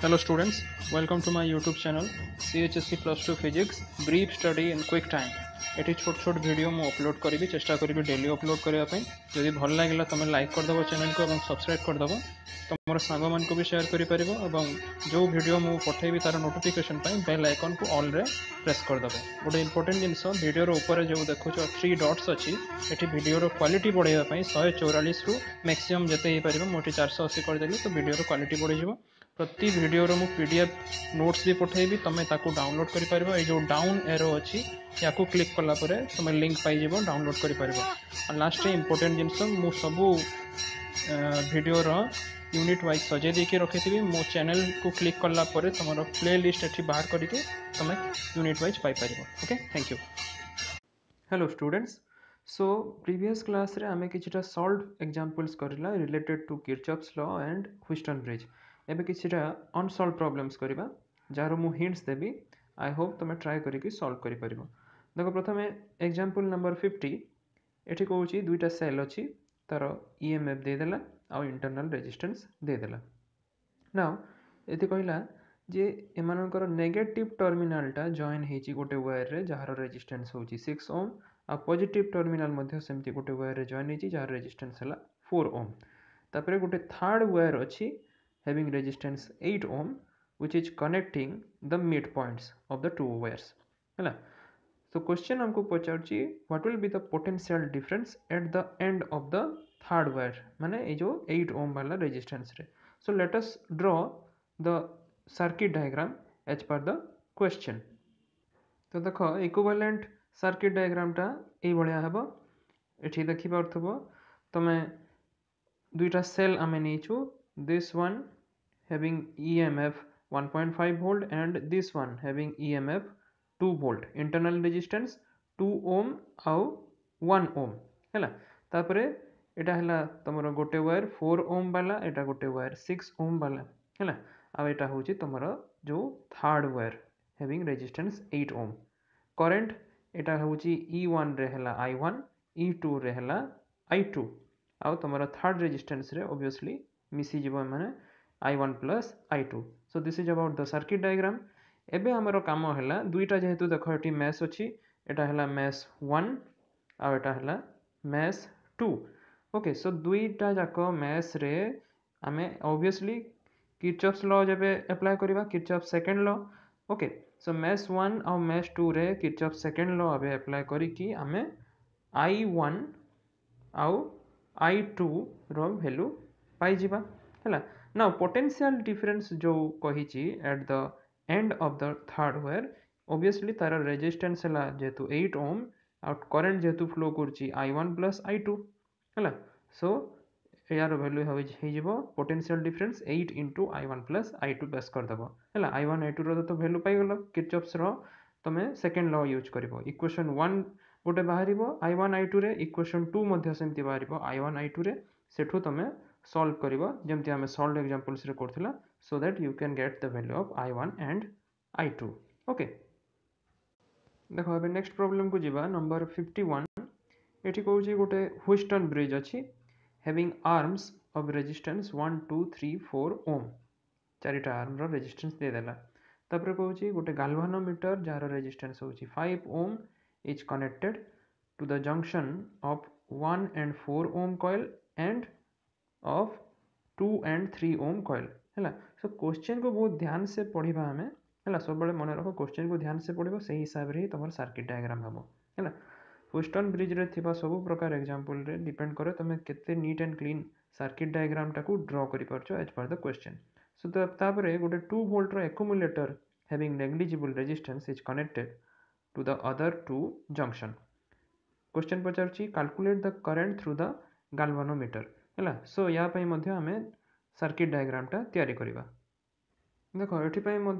Hello students, welcome to my YouTube channel CHSC Plus 2 Physics Brief Study in Quick Time. এটি ছোট ছোট video মু upload করিবি চেষ্টা করিবি daily upload করিবা পাই যদি ভাল লাগিলা তুমি লাইক করদব চ্যানেল কো এবং সাবস্ক্রাইব করদব তোমার সাঙ্গ মানকু বি শেয়ার করি পারিব এবং যে ভিডিও মু পঠাইবি তার নোটিফিকেশন পাই বেল আইকন কু অল রে প্রেস করদব গোটে ইম্পর্টেন্ট জিনিস ভিডিওর উপরে যে দেখুছ থ্রি ডটস অছি এটি ভিডিওর কোয়ালিটি বড়াইবা পাই 144 রু ম্যাক্সিমাম যেতে হই পারিব মু এটি 480 করি দেলি তো ভিডিওর কোয়ালিটি বড়াই যাব प्रति भिडर मुझे पी डी एफ नोट्स भी पठेबी तुम्हें ताको डाउनलोड कर जो डाउन एरो अच्छी या क्लिक कलापुर तुम लिंक पाइज डाउनलोड कर लास्ट इम्पोर्टेन्ट जिन मुझ सब भिडर यूनिट व्वज सजे थी मो चेल को क्लिक कलापुर तुम प्ले लिस्ट एटी बाहर करके तुम यूनिट व्वज पाइपर okay thank you hello students so previous class रे आमे किटा सल्व एग्जांपल्स करला related to Kirchhoff's law and Wheatstone bridge ଏବେ କିଛିଟା ଅନସଲ୍ଭ ପ୍ରୋବ୍ଲେମ୍ସ କରିବା ଯାହାର ମୁଁ ହିଣ୍ଟସ୍ ଦେବି ଆଇ ହୋପ୍ ତୁମେ ଟ୍ରାଏ କରିକି ସଲ୍ଭ କରିପାରିବ ଦେଖ ପ୍ରଥମେ ଏକ୍ଜାମ୍ପଲ୍ ନମ୍ବର ଫିଫ୍ଟି ଏଠି କହୁଛି ଦୁଇଟା ସେଲ୍ ଅଛି ତା'ର ଇ ଏମ୍ ଏଫ୍ ଦେଇଦେଲା ଆଉ ଇଣ୍ଟରନାଲ୍ ରେଜିଷ୍ଟାନ୍ସ ଦେଇଦେଲା ନା ଏଠି କହିଲା ଯେ ଏମାନଙ୍କର ନେଗେଟିଭ୍ ଟର୍ମିନାଲ୍ଟା ଜଏନ୍ ହେଇଛି ଗୋଟେ ୱାୟାର୍ରେ ଯାହାର ରେଜିଷ୍ଟାନ୍ସ ହେଉଛି ସିକ୍ସ ଓମ୍ ଆଉ ପଜିଟିଭ୍ ଟର୍ମିନାଲ୍ ମଧ୍ୟ ସେମିତି ଗୋଟେ ୱାୟାର୍ରେ ଜଏନ୍ ହେଇଛି ଯାହାର ରେଜିଷ୍ଟାନ୍ସ ହେଲା ଫୋର୍ ଓମ୍ ତାପରେ ଗୋଟେ ଥାର୍ଡ଼ ୱାୟାର୍ ଅଛି having resistance 8 ohm which is connecting the midpoints of the two wires है ना तो क्वेश्चन हमको पूछा चाहिए what will be the potential difference at the end of the third wire माने जो 8 ओम वाला resistance re so let us draw the circuit diagram as per the question तो देख इक्विवेलेंट सर्किट टा यही भाया हम ये देखिप तुम दुईटा सेल आम नहीं this one having EMF 1.5 volt and this one having EMF 2 volt internal resistance 2 ohm ଆଉ 1 ohm ହେଲା ତାପରେ eta hela ତମର gote wire 4 ohm ବାଲା eta gote wire 6 ohm ବାଲା hela ଆଉ eta hochi ତମର jo third wire having resistance 8 ohm current eta hochi E1 re hela I1 E2 re hela I2 ଆଉ ତମର ଥାର୍ଡ଼ ରେଜିଷ୍ଟାନ୍ସରେ ଅବଭିୟସଲି ମିଶିଯିବ ଏମାନେ I one plus I two so this is about the circuit diagram ଏବେ ଆମର କାମ ହେଲା ଦୁଇଟା ଯେହେତୁ ଦେଖ ଏଠି ମେସ୍ ଅଛି ଏଇଟା ହେଲା ମେସ୍ ୱାନ୍ ଆଉ ଏଇଟା ହେଲା ମେସ୍ ଟୁ ଓକେ ସୋ ଦୁଇଟା ଯାକ ମେସ୍ରେ ଆମେ ଅବଭିୟସ୍ଲି କିଚପ୍ସ ଲ ଯେବେ ଆପ୍ଲାଏ କରିବା Kirchhoff second law okay so mesh one ଆଉ ମେସ୍ ଟୁରେ କିଚପ୍ ସେକେଣ୍ଡ ଲ ଏବେ ଆପ୍ଲାଏ କରିକି ଆମେ ଆଇ ୱାନ୍ ଆଉ ଆଇ ଟୁର ଭ୍ୟାଲୁ ପାଇଯିବା ହେଲା ନା ପୋଟେନ୍ସିଆଲ୍ ଡିଫରେନ୍ସ ଯେଉଁ କହିଛି at the end of the third wire obviously ତା'ର ରେଜିଷ୍ଟାନ୍ସ ହେଲା ଯେହେତୁ ଏଇଟ୍ ଓମ୍ ଆଉ କରେଣ୍ଟ ଯେହେତୁ ଫ୍ଲୋ କରୁଛି I one plus I two ହେଲା ସୋ ଏହାର ଭ୍ୟାଲ୍ୟୁ ହେଇଯିବ potential difference eight into I one plus I two ବେସ୍ କରିଦେବ ହେଲା ଆଇ ୱାନ୍ ଆଇ ଟୁର ତ ଭ୍ୟାଲ୍ୟୁ ପାଇଗଲ କିଚପ୍ସର ତୁମେ ସେକେଣ୍ଡ ଲ ୟୁଜ୍ କରିବ ଇକ୍ୱେସନ୍ ୱାନ୍ ଗୋଟେ ବାହାରିବ ଆଇ ୱାନ୍ ଆଇ ଟୁରେ ଇକ୍ୱେସନ୍ ଟୁ ମଧ୍ୟ ସେମିତି ବାହାରିବ ଆଇ ୱାନ୍ ଆଇ ଟୁରେ ସେଠୁ ତୁମେ solve করিব যেমতি আমি solved examples রে করছিলা so that you can get the value of i1 and i2 ওকে দেখো এবে নেক্সট প্রবলেম কু যিবা নম্বর 51 এটি কউছি গোটে হুইস্টন ব্রিজ আছে having arms of resistance 1 2 3 4 ohm চারিটা আর্ম র রেজিস্ট্যান্স দিয়ে দেলা তারপরে কউছি গোটে গালভানোমিটার যার রেজিস্ট্যান্স হচ্ছে 5 ohm is connected to the junction of 1 and 4 ohm coil and of two and three ohm coil ହେଲା ସୋ କୋଶ୍ଚିନ୍କୁ ବହୁତ ଧ୍ୟାନ ସେ ପଢ଼ିବା ଆମେ ହେଲା ସବୁବେଳେ ମନେ ରଖ କୋଶ୍ଚିନ୍କୁ ଧ୍ୟାନ ସେ ପଢ଼ିବ ସେଇ ହିସାବରେ ହିଁ ତୁମର ସାର୍କିଟ୍ ଡାଇଗ୍ରାମ୍ ହେବ ହେଲା ୱେଷ୍ଟର୍ଣ୍ଣ ବ୍ରିଜ୍ରେ ଥିବା ସବୁ ପ୍ରକାର ଏକ୍ଜାମ୍ପଲ୍ରେ ଡିପେଣ୍ଡ କରେ ତୁମେ କେତେ ନିଟ୍ ଆଣ୍ଡ କ୍ଲିନ୍ ସାର୍କିଟ୍ ଡାଇଗ୍ରାମ୍ଟାକୁ ଡ୍ର କରିପାରୁଛ as per the question so ତାପରେ ଗୋଟେ ଟୁ ଭୋଲ୍ଟର accumulator having negligible resistance is connected to the other two junction question पचार calculate the current through the galvanometer है सो यापाई आम सर्किट डायग्रामटा या देख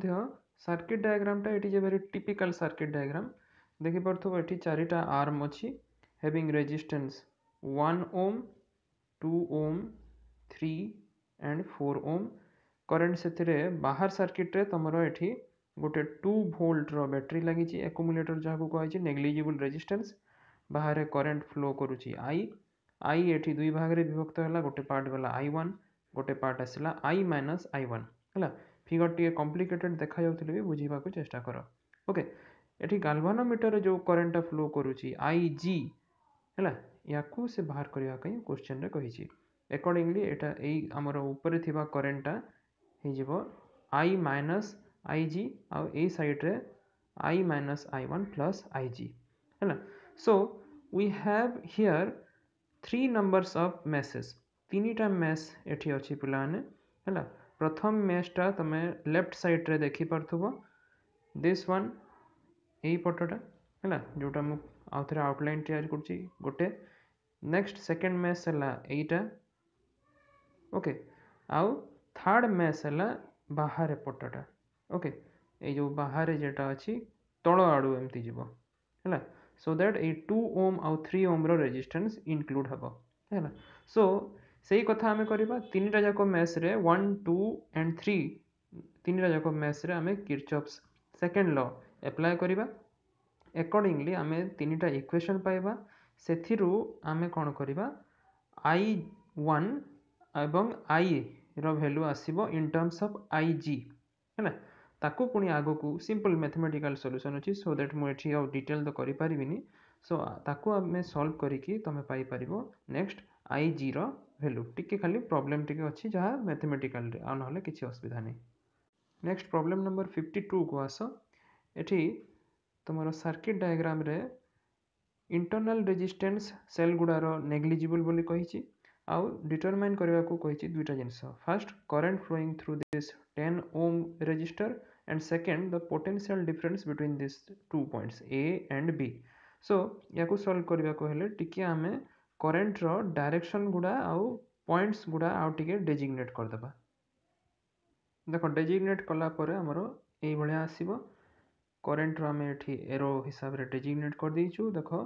ये सर्किट डायग्रामटा ये भेरी टीपिकाल सर्किट डायग्राम देखिपुर थो ये चारिटा आर्म अच्छी having resistance one ohm two ohm three and four ohm current से बाहर सर्किट्रे तुम ये गोटे टू भोल्टर बैटेरी लगी एकुमुलेटर जहाँ को कहुच्छे नेग्लीजिबल रेजिस्टेंस बाहर करेन्ट फ्लो करुच्ची आई ଆଇ ଏଠି ଦୁଇ ଭାଗରେ ବିଭକ୍ତ ହେଲା ଗୋଟେ ପାର୍ଟ ଗଲା ଆଇ ୱାନ୍ ଗୋଟେ ପାର୍ଟ ଆସିଲା ଆଇ ମାଇନସ୍ ଆଇ ୱାନ୍ ହେଲା ଫିଗର୍ ଟିକେ କମ୍ପ୍ଲିକେଟେଡ଼୍ ଦେଖାଯାଉଥିଲେ ବି ବୁଝିବାକୁ ଚେଷ୍ଟା କର ଓକେ ଏଠି ଗାଲଭାନୋମିଟରରେ ଯେଉଁ କରେଣ୍ଟଟା ଫ୍ଲୋ କରୁଛି ଆଇ ଜି ହେଲା ୟାକୁ ସେ ବାହାର କରିବା ପାଇଁ କୋଶ୍ଚେନ୍ରେ କହିଛି ଏକର୍ଡ଼ିଙ୍ଗଲି ଏଇଟା ଏଇ ଆମର ଉପରେ ଥିବା କରେଣ୍ଟଟା ହେଇଯିବ ଆଇ ମାଇନସ୍ ଆଇ ଜି ଆଉ ଏଇ ସାଇଡ଼୍ରେ I minus I one plus I G ହେଲା so we have here three numbers of meshes तीनटा मेस ये अच्छी पे है प्रथम मेसटा तुम लेफ्ट सैड्रे देखिपार दिस वन यटा है जोटा मुझे आउ थे आउटलाइन तैयार कर गोटे नेक्स्ट सेकेंड मैस है यटा ओके आउ थर्ड मैस है बाहर पटटा ओके ये बाहर जेटा अच्छी तल आड़ एमती है so that A two ohm आउ थ्री ओम्र रेजिस्टेंस इनक्लूड हम है सो से कथा आम करवा तीन जाक मेस्रे वन टू एंड थ्री तीन जाक मेस्रे आम किचप्स सेकेंड ल एप्लाए करवा एकर्डिंगली आम तीन इक्वेसन पाइबा से आम कौन करवा आई वन এবং আই র ভ্যালু আসব in terms of I G হ্যাঁ ताकू पुणी आगो को सिंपल मैथमेटिकल सॉल्यूशन अच्छी सो दैट मुझे आज डिटेल तो करें solve करपर next I G value टी खाली प्रोब्लेम टी अच्छी जहाँ मैथमेटिकाल ना किसी असुविधा नहीं next problem number fifty two को आस एटी तुम सर्किट डायग्राम रे इंटरनल रेजिस्टेंस सेल गुड़ार नेग्लीजिबल बोली कही आउ डिटरमाइन करने को दुईटा जिनस first current flowing through this ten ohm resistor and second the potential difference between these two points a and b so ୟାକୁ solve କରିବାକୁ ହେଲେ ଟିକେ ଆମେ କରେଣ୍ଟର ଡାଇରେକ୍ସନ୍ ଗୁଡ଼ା ଆଉ ପଏଣ୍ଟସ୍ ଗୁଡ଼ା ଆଉ ଟିକେ ଡେଜିଗ୍ନେଟ୍ କରିଦେବା ଦେଖ ଡେଜିଗ୍ନେଟ୍ କଲା ପରେ ଆମର ଏଇଭଳିଆ ଆସିବ କରେଣ୍ଟର ଆମେ ଏଠି ଏରୋ ହିସାବରେ ଡେଜିଗ୍ନେଟ୍ କରିଦେଇଛୁ ଦେଖ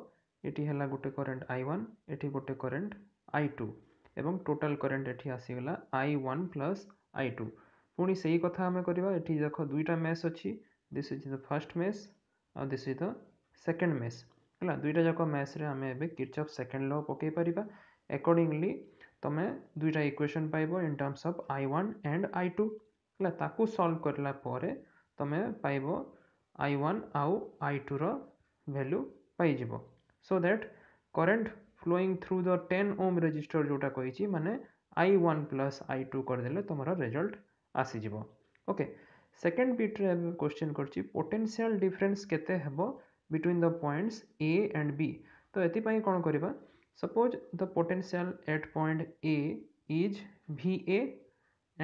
ଏଠି ହେଲା ଗୋଟେ କରେଣ୍ଟ ଆଇ ୱାନ୍ ଏଠି ଗୋଟେ କରେଣ୍ଟ ଆଇ ଟୁ ଏବଂ ଟୋଟାଲ୍ କରେଣ୍ଟ ଏଠି ଆସିଗଲା I one plus I two ପୁଣି ସେଇ କଥା ଆମେ କରିବା ଏଠି ଦେଖ ଦୁଇଟା ମେସ୍ ଅଛି this is the first mesh ଆଉ this is the second mesh ହେଲା ଦୁଇଟା ଯାକ ମେସ୍ରେ ଆମେ ଏବେ କିର୍ଚଫ୍ ସେକେଣ୍ଡ ଲ ପକାଇ ପାରିବା ଏକର୍ଡ଼ିଙ୍ଗଲି ତୁମେ ଦୁଇଟା ଇକ୍ୱେସନ୍ ପାଇବ in terms of I one and I two ହେଲା ତାକୁ ସଲ୍ଭ କରିଲା ପରେ ତୁମେ ପାଇବ ଆଇ ୱାନ୍ ଆଉ ଆଇ ଟୁର ଭ୍ୟାଲ୍ୟୁ ପାଇଯିବ so that current flowing through the ten ohm resistor ଯେଉଁଟା କହିଛି ମାନେ I one plus I two କରିଦେଲେ ତୁମର ରେଜଲ୍ଟ ଆସିଯିବ ଓକେ ସେକେଣ୍ଡ ବିଟ୍ରେ ଏବେ କୋଶ୍ଚିନ୍ କରିଛି ପୋଟେନ୍ସିଆଲ୍ ଡିଫରେନ୍ସ କେତେ ହେବ between the points A and B ତ ଏଥିପାଇଁ କ'ଣ କରିବା suppose the potential at point A is V A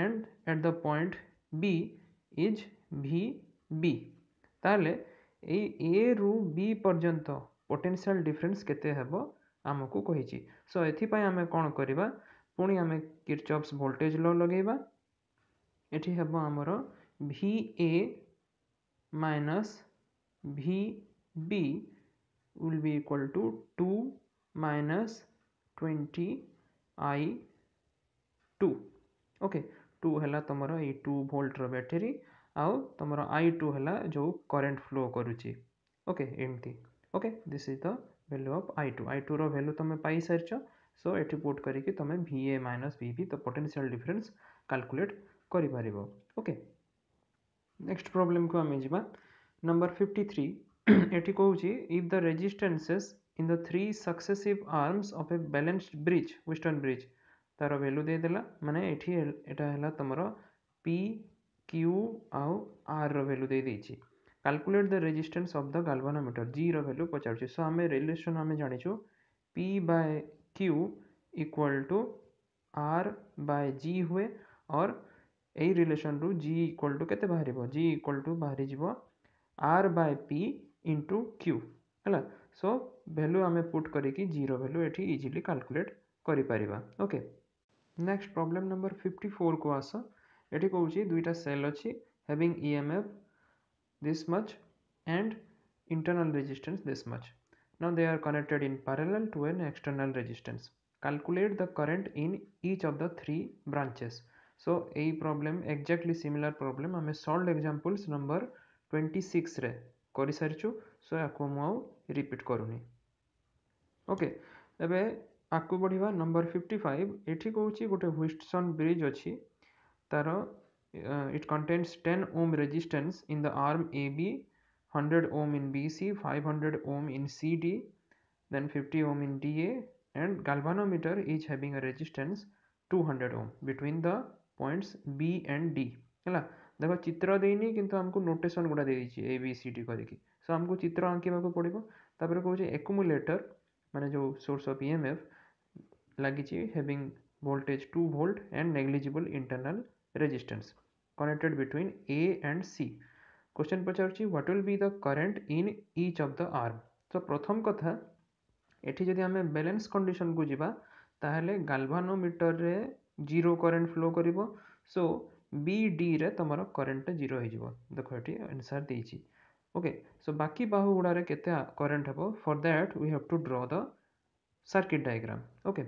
and at the point B is V B ତାହେଲେ ଏଇ ଏରୁ ବି ପର୍ଯ୍ୟନ୍ତ ପୋଟେନ୍ସିଆଲ୍ ଡିଫରେନ୍ସ କେତେ ହେବ ଆମକୁ କହିଛି ସୋ ଏଥିପାଇଁ ଆମେ କ'ଣ କରିବା ପୁଣି ଆମେ କିର୍ଚପ୍ସ ଭୋଲ୍ଟେଜ୍ ଲ ଲଗାଇବା ये हम आमर V A minus V B will be equal to two minus twenty I two okay two है तुम ये टू भोल्टर बैटेरी आउ तुम आई टू है जो करेन्ट फ्लो करुच्च ओके एमती okay this is the value of I two I two value तुम पाई सो ये पोट करके तुम भि ए माइनस भि भी तो पोटेनसीआल डिफरेन्स काल्कुलेट करपर ओके नेक्स्ट प्रॉब्लम को आम जा नंबर फिफ्टी थ्री ये कौन if the resistances in the three successive arms of a balanced bridge Wheatstone bridge तार वैल्यू दे देला यहाँ है तुम पी क्यू आउ आर रैल्यू दे calculate the resistance of the galvanometer G value पचार सो आम रिलेसन आम जानी P by Q equal to R by G हुए और ଏହି ରିଲେସନ୍ରୁ ଜି ଇକ୍ୱାଲ୍ ଟୁ କେତେ ବାହାରିବ ଜି ଇକ୍ୱାଲ୍ ଟୁ ବାହାରିଯିବ R by P into Q ହେଲା ସୋ ଭ୍ୟାଲ୍ୟୁ ଆମେ ପୁଟ୍ କରିକି ଜିର ଭ୍ୟାଲ୍ୟୁ ଏଠି ଇଜିଲି କାଲକୁଲେଟ୍ କରିପାରିବା okay next problem number fifty ଫୋର୍କୁ ଆସ ଏଠି କହୁଛି ଦୁଇଟା ସେଲ୍ ଅଛି having E M F this much and internal resistance this much. Now they are connected in parallel to an external resistance. Calculate the current in each of the three branches. So ଏଇ problem exactly similar problem ଆମେ solve examples number twenty ସିକ୍ସରେ କରିସାରିଛୁ so ୟାକୁ ମୁଁ ଆଉ repeat କରୁନି okay ଏବେ ଆଗକୁ ବଢ଼ିବା ନମ୍ବର ଫିଫ୍ଟି ଫାଇଭ୍ ଏଠି କହୁଛି ଗୋଟେ ହ୍ୱିଷ୍ଟସନ୍ ବ୍ରିଜ୍ ଅଛି ତାର it contains ten ohm resistance in the arm A B hundred ohm in B C five hundred ohm in C D then fifty ohm in D A and galvanometer each having a resistance 200 ohm between the points B and D है देख चित्र देनी कि आमको notation गुड़ा दे दी A B C D करके सो आमको चित्र आंकड़ा पड़ो तापर कौन एकुमुलेटर मैंने जो सोर्स ऑफ ईएमएफ लगी having voltage two volt and negligible internal resistance connected between A and C question पचार what will be the current in each of the arm so प्रथम कथा ये जदि आम बैलेन्स कंडीशन को जी तेल गाल्भानोमीटर में ଜିରୋ କରେଣ୍ଟ ଫ୍ଲୋ କରିବ ସୋ ବି ଡିରେ ତୁମର କରେଣ୍ଟଟା ଜିରୋ ହେଇଯିବ ଦେଖ ଏଠି ଆନ୍ସର୍ ଦେଇଛି ଓକେ ସୋ ବାକି ବାହୁ ଗୁଡ଼ାରେ କେତେ କରେଣ୍ଟ ହେବ for that we have to draw the circuit diagram okay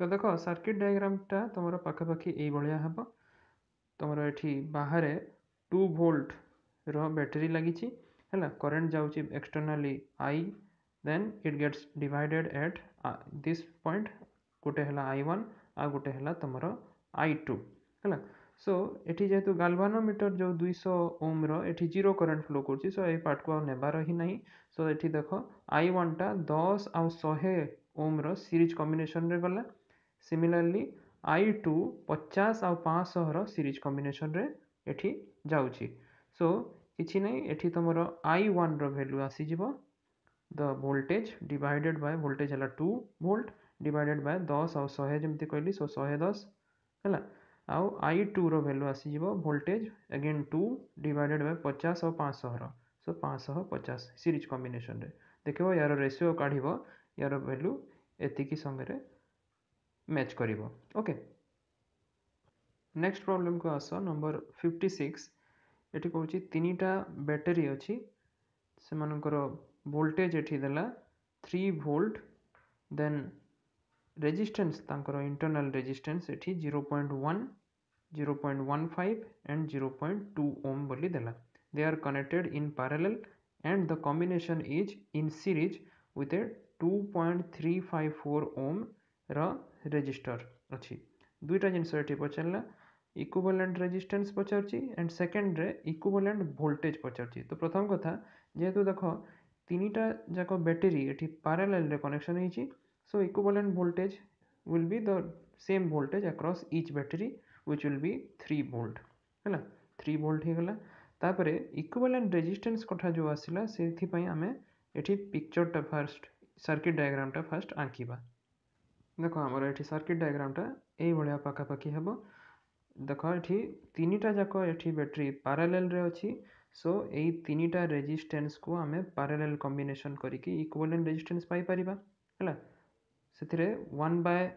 ତ ଦେଖ ସାର୍କିଟ୍ ଡାଇଗ୍ରାମ୍ଟା ତୁମର ପାଖାପାଖି ଏଇଭଳିଆ ହେବ ତୁମର ଏଠି ବାହାରେ ଟୁ ଭୋଲ୍ଟର ବ୍ୟାଟେରୀ ଲାଗିଛି ହେଲା କରେଣ୍ଟ ଯାଉଛି externally I then it gets divided at this point ଗୋଟେ ହେଲା ଆଇ ୱାନ୍ ଆଉ ଗୋଟେ ହେଲା ତୁମର ଆଇ ଟୁ ହେଲା ସୋ ଏଠି ଯେହେତୁ ଗାଲଭାନୋମିଟର ଯେଉଁ ଦୁଇଶହ ଓମ୍ର ଏଠି ଜିରୋ କରେଣ୍ଟ ଫ୍ଲୋ କରୁଛି ସୋ ଏଇ ପାର୍ଟକୁ ଆଉ ନେବାର ହିଁ ନାହିଁ ସୋ ଏଠି ଦେଖ ଆଇ ୱାନ୍ଟା ଦଶ ଆଉ ଶହେ ଓମ୍ର ସିରିଜ୍ କମ୍ବିନେସନ୍ରେ ଗଲା ସିମିଲାରଲି ଆଇ ଟୁ ପଚାଶ ଆଉ ପାଞ୍ଚଶହର ସିରିଜ୍ କମ୍ବିନେସନ୍ରେ ଏଠି ଯାଉଛି ସୋ କିଛି ନାହିଁ ଏଠି ତୁମର ଆଇ ୱାନ୍ର ଭ୍ୟାଲ୍ୟୁ ଆସିଯିବ the voltage divided by voltage ହେଲା ଟୁ ଭୋଲ୍ଟ डिवाइडेड बाय दस आ शहे जमी कहली सो शहे दस है आउ आई टू रैल्यू आसीज voltage again two divided by पचास आ पाँच शहर सो पाँच शह पचास सीरीज कम्बेसन देख यार रेसीो काढ़ यार भैल्यू एति संगे मैच कर ओके नेक्स्ट प्रॉब्लम को आस नंबर फिफ्टी सिक्स ये कहे तीन टा बैटेरी अच्छी से मानकर भोल्टेज ये थ्री भोल्ट देन ରେଜିଷ୍ଟାନ୍ସ ତାଙ୍କର ଇଣ୍ଟର୍ନାଲ୍ ରେଜିଷ୍ଟାନ୍ସ ଏଠି zero point one zero point one five and zero point two ohm ବୋଲି ଦେଲା they are connected in parallel and the combination is in series with a two point three five four ଓମ୍ର resistor ଅଛି ଦୁଇଟା ଜିନିଷ ଏଠି ପଚାରିଲା ଇକୁଭାଲେଣ୍ଟ resistance ପଚାରୁଛି and ସେକେଣ୍ଡରେ ଇକୁଭାଲେଣ୍ଟ ଭୋଲ୍ଟେଜ୍ ପଚାରୁଛି ତ ପ୍ରଥମ କଥା ଯେହେତୁ ଦେଖ ତିନିଟା ଯାକ ବ୍ୟାଟେରୀ ଏଠି ପାରାଲେଲ୍ରେ କନେକ୍ସନ୍ ହେଇଛି So equivalent voltage will be the same voltage across each battery which will be 3 volt ହେଲା 3 volt ହେଇଗଲା ତାପରେ equivalent resistance କଥା जो ଆସିଲା ସେଥିପାଇଁ ଆମେ ଏଠି ପିକ୍ଚରଟା ଫାର୍ଷ୍ଟ सर्किट डायग्रामटा फास्ट आंकिबा देख आमर ये सर्किट डायग्रामटा ये पखापाखि हे देख ये तीनटा जाक ये बैटेरी पारालेल अच्छी सो यही तीनटा रेजिस्टेंस को आम पारालेल कम्बिनेसन करके इक्वालेंट रेजिस्टेंस पाइपर है से one by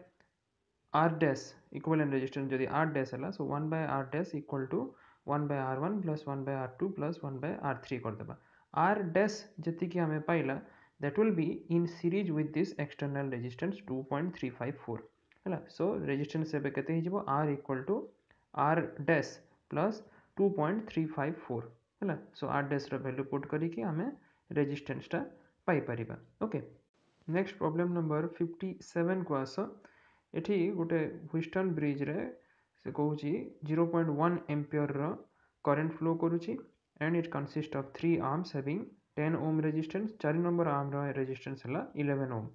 R dash equal and resistance जो आर डैस है so one by R dash equal to one by R one plus one by R two plus one by R three करदे R dash जी आम पाइला that will be in series with this external resistance two point three five four है so resistance एवं के are equal to R dash plus two point three five four है so R dash value put करके आम रेजिटेन्सटा पाई okay next problem number fifty seven को आस ये गोटे ह्विस्टन ब्रिज रे से कौच जीरो पॉइंट वन एमपियर रेन्ट फ्लो करुच्ची and it consist of three arms having ten ohm resistance चार नंबर आर्म रेजिस्टेंस है इलेवेन ओम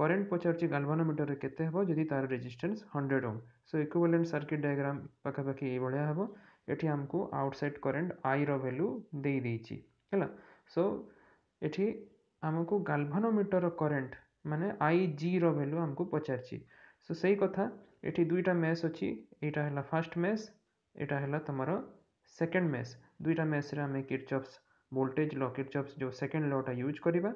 करेन्ट पचार्वानोमीटर में केव G resistance hundred ohm so equivalent circuit diagram पाखापाखी यहाँ हम ये आमको आउटसाइड करेन्ट आई रैल्यू दे सो ये ଆମକୁ ଗାଲଭାନୋମିଟର କରେଣ୍ଟ ମାନେ ଆଇ ଜିର ଭ୍ୟାଲୁ ଆମକୁ ପଚାରିଛି ସୋ ସେଇ କଥା ଏଠି ଦୁଇଟା ମେସ୍ ଅଛି ଏଇଟା ହେଲା ଫାର୍ଷ୍ଟ ମେସ୍ ଏଇଟା ହେଲା ତୁମର ସେକେଣ୍ଡ ମେସ୍ ଦୁଇଟା ମେସ୍ରେ ଆମେ କିର୍ଚପ୍ସ ଭୋଲ୍ଟେଜ୍ ଲ କିର୍ଚପ୍ସ ଯେଉଁ ସେକେଣ୍ଡ ଲ'ଟା ୟୁଜ୍ କରିବା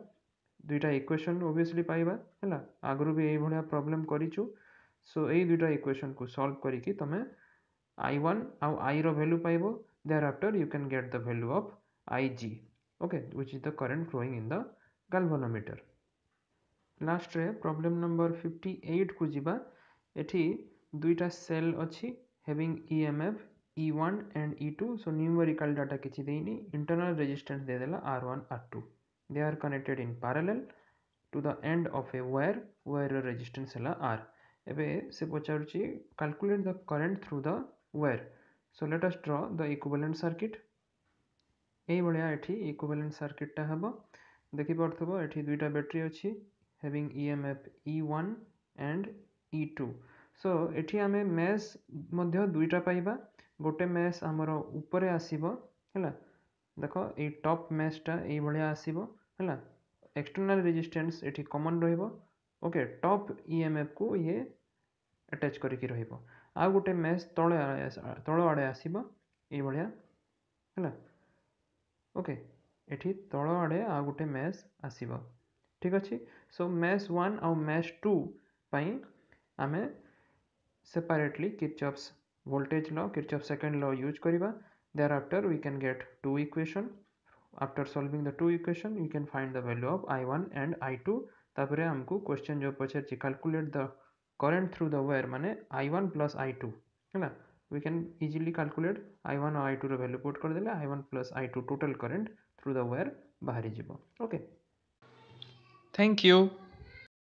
ଦୁଇଟା ଇକ୍ୱେସନ୍ ଓଭିୟସ୍ଲି ପାଇବା ହେଲା ଆଗରୁ ବି ଏଇଭଳିଆ ପ୍ରୋବ୍ଲେମ୍ କରିଛୁ ସୋ ଏଇ ଦୁଇଟା ଇକ୍ୱେସନ୍କୁ ସଲ୍ଭ କରିକି ତୁମେ ଆଇ ୱାନ୍ ଆଉ ଆଇର ଭ୍ୟାଲୁ ପାଇବ thereafter you can get the value of I G okay which is the current flowing in the galvanometer ଲାଷ୍ଟରେ ପ୍ରୋବ୍ଲେମ୍ ନମ୍ବର ଫିଫ୍ଟି ଏଇଟ୍କୁ ଯିବା ଏଠି ଦୁଇଟା ସେଲ୍ ଅଛି having E M F E one and E two so numerical data କିଛି ଦେଇନି internal resistance ଦେଇଦେଲା R one R two they are connected in parallel to the end of a wire ୱାର୍ର resistance ହେଲା R ଏବେ ସେ ପଚାରୁଛି calculate the current through the wire so let us draw the equivalent circuit ଏଇଭଳିଆ ଏଠି equivalent ସର୍କିଟ୍ଟା ହେବ ଦେଖିପାରୁଥିବ ଏଠି ଦୁଇଟା ବ୍ୟାଟେରୀ ଅଛି having E M F E one and E two so ଏଠି ଆମେ ମେସ୍ ମଧ୍ୟ ଦୁଇଟା ପାଇବା ଗୋଟେ ମେସ୍ ଆମର ଉପରେ ଆସିବ ହେଲା ଦେଖ ଏଇ ଟପ୍ ମେସ୍ଟା ଏଇଭଳିଆ ଆସିବ ହେଲା ଏକ୍ସଟର୍ନାଲ୍ ରେଜିଷ୍ଟାନ୍ସ ଏଠି କମନ୍ ରହିବ ଓକେ ଟପ୍ ଇ ଏମ୍ ଏଫ୍କୁ ଇଏ ଆଟାଚ୍ କରିକି ରହିବ ଆଉ ଗୋଟେ ମେସ୍ ତଳେ ତଳ ଆଡ଼େ ଆସିବ ଏଇଭଳିଆ ହେଲା ଓକେ ଏଠି ତଳ ଆଡ଼େ ଆଉ ଗୋଟେ ମ୍ୟାଚ୍ ଆସିବ ଠିକ୍ ଅଛି ସୋ ମ୍ୟାଚ୍ ୱାନ୍ ଆଉ ମ୍ୟାଚ୍ ଟୁ ପାଇଁ ଆମେ separately Kirchhoff's voltage law Kirchhoff second law use କରିବା thereafter we can get two equation after solving the two equation you can find the value of I one and I two ତାପରେ ଆମକୁ question ଯେଉଁ ପଚାରିଛି calculate the current through the wire ମାନେ I one plus I two ହେଲା we can easily calculate I one ଆଉ I tour value put କରିଦେଲେ I one plus I two total current through the wire Okay. Thank you.